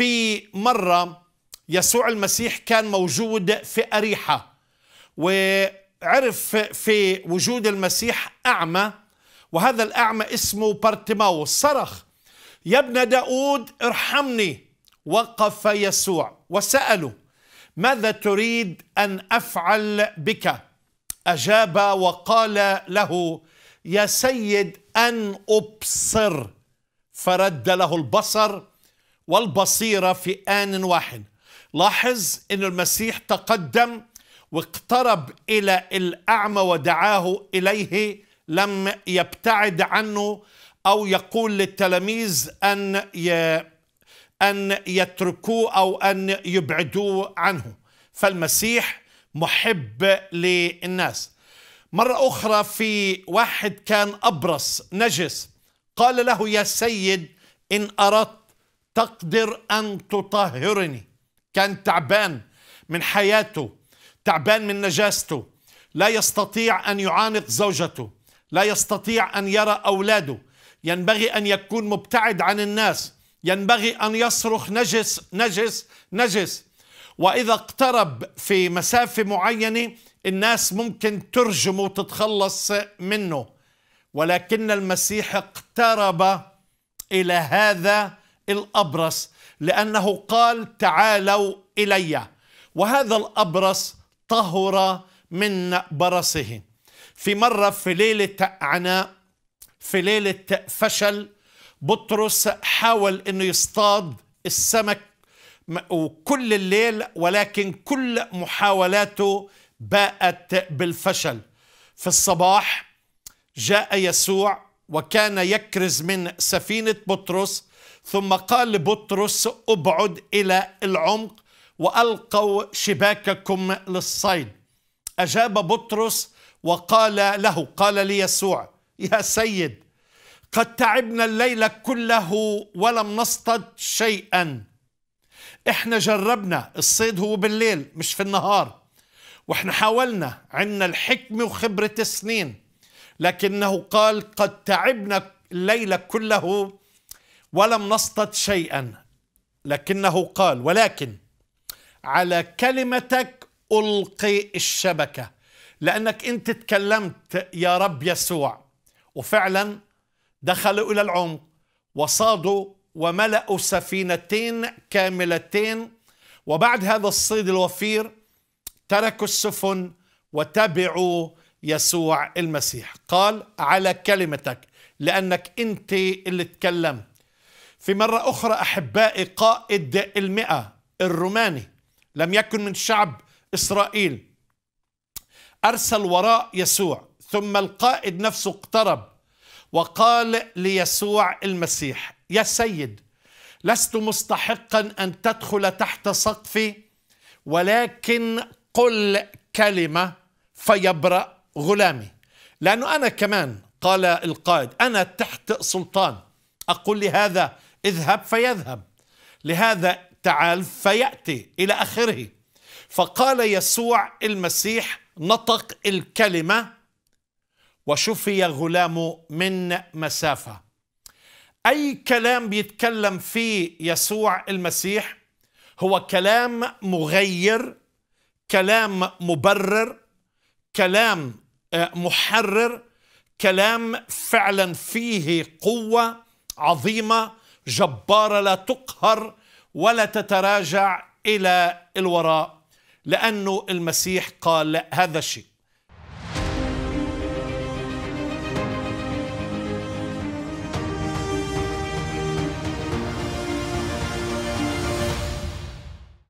في مرة يسوع المسيح كان موجود في أريحة وعرف في وجود المسيح أعمى وهذا الأعمى اسمه بارتيماوس صرخ يا ابن داود ارحمني وقف يسوع وسأله ماذا تريد أن أفعل بك أجاب وقال له يا سيد أن أبصر فرد له البصر والبصيرة في آن واحد لاحظ أن المسيح تقدم واقترب إلى الأعمى ودعاه إليه لم يبتعد عنه أو يقول للتلاميذ أن أن يتركوه أو أن يبعدوه عنه فالمسيح محب للناس مرة أخرى في واحد كان أبرص نجس قال له يا سيد إن أردت تقدر أن تطهرني كان تعبان من حياته تعبان من نجاسته لا يستطيع أن يعانق زوجته لا يستطيع أن يرى أولاده ينبغي أن يكون مبتعد عن الناس ينبغي أن يصرخ نجس نجس نجس وإذا اقترب في مسافة معينة الناس ممكن ترجمه وتتخلص منه ولكن المسيح اقترب إلى هذا الأبرص لأنه قال تعالوا إلي وهذا الأبرص طهر من برصه في مرة في ليلة عناء في ليلة فشل بطرس حاول أنه يصطاد السمك وكل الليل ولكن كل محاولاته باءت بالفشل في الصباح جاء يسوع وكان يكرز من سفينة بطرس ثم قال لبطرس ابعد إلى العمق وألقوا شباككم للصيد أجاب بطرس وقال له قال ليسوع يا سيد قد تعبنا الليل كله ولم نصطد شيئا احنا جربنا الصيد هو بالليل مش في النهار واحنا حاولنا عندنا الحكمة وخبرة السنين لكنه قال قد تعبنا الليل كله ولم نصطد شيئا لكنه قال ولكن على كلمتك ألقي الشبكة لأنك أنت تكلمت يا رب يسوع وفعلا دخلوا إلى العمق وصادوا وملأوا سفينتين كاملتين وبعد هذا الصيد الوفير تركوا السفن وتبعوا يسوع المسيح قال على كلمتك لأنك أنت اللي تكلمت في مرة أخرى أحبائي قائد المئة الروماني لم يكن من شعب إسرائيل أرسل وراء يسوع ثم القائد نفسه اقترب وقال ليسوع المسيح يا سيد لست مستحقا أن تدخل تحت سقفي ولكن قل كلمة فيبرأ غلامي لأنه أنا كمان قال القائد أنا تحت سلطان أقول لهذا اذهب فيذهب لهذا تعال فيأتي إلى آخره فقال يسوع المسيح نطق الكلمة وشفي غلامه من مسافة أي كلام بيتكلم فيه يسوع المسيح هو كلام مغير كلام مبرر كلام آه، محرر كلام فعلا فيه قوة عظيمة جبارة لا تقهر ولا تتراجع إلى الوراء لأنه المسيح قال لا هذا الشيء